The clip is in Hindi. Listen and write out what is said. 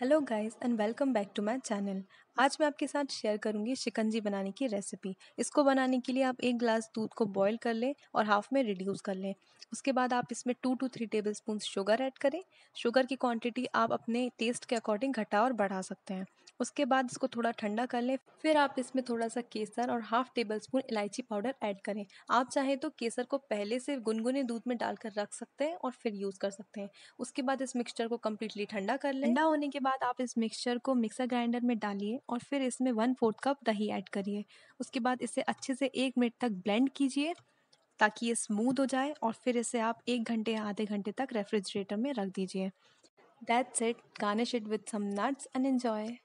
hello guys and welcome back to my channel आज मैं आपके साथ शेयर करूंगी शिकंजी बनाने की रेसिपी इसको बनाने के लिए आप एक ग्लास दूध को बॉईल कर लें और हाफ में रिड्यूस कर लें उसके बाद आप इसमें two two three table spoon sugar add करें शुगर की क्वांटिटी आप अपने टेस्ट के अकॉर्डिंग घटा और बढ़ा सकते हैं उसके बाद इसको थोड़ा ठंडा कर लें फिर आप इसमें थोड़ा सा केसर और हाफ टेबल स्पून इलायची पाउडर ऐड करें आप चाहें तो केसर को पहले से गुनगुने दूध में डालकर रख सकते हैं और फिर यूज़ कर सकते हैं उसके बाद इस मिक्सचर को कम्प्लीटली ठंडा कर लें ठंडा होने के बाद आप इस मिक्सचर को मिक्सर ग्राइंडर में डालिए और फिर इसमें वन फोर्थ कप दही ऐड करिए उसके बाद इसे अच्छे से एक मिनट तक ब्लेंड कीजिए ताकि ये स्मूथ हो जाए और फिर इसे आप एक घंटे या आधे घंटे तक रेफ्रिजरेटर में रख दीजिए that's it garnish it with some nuts and enjoy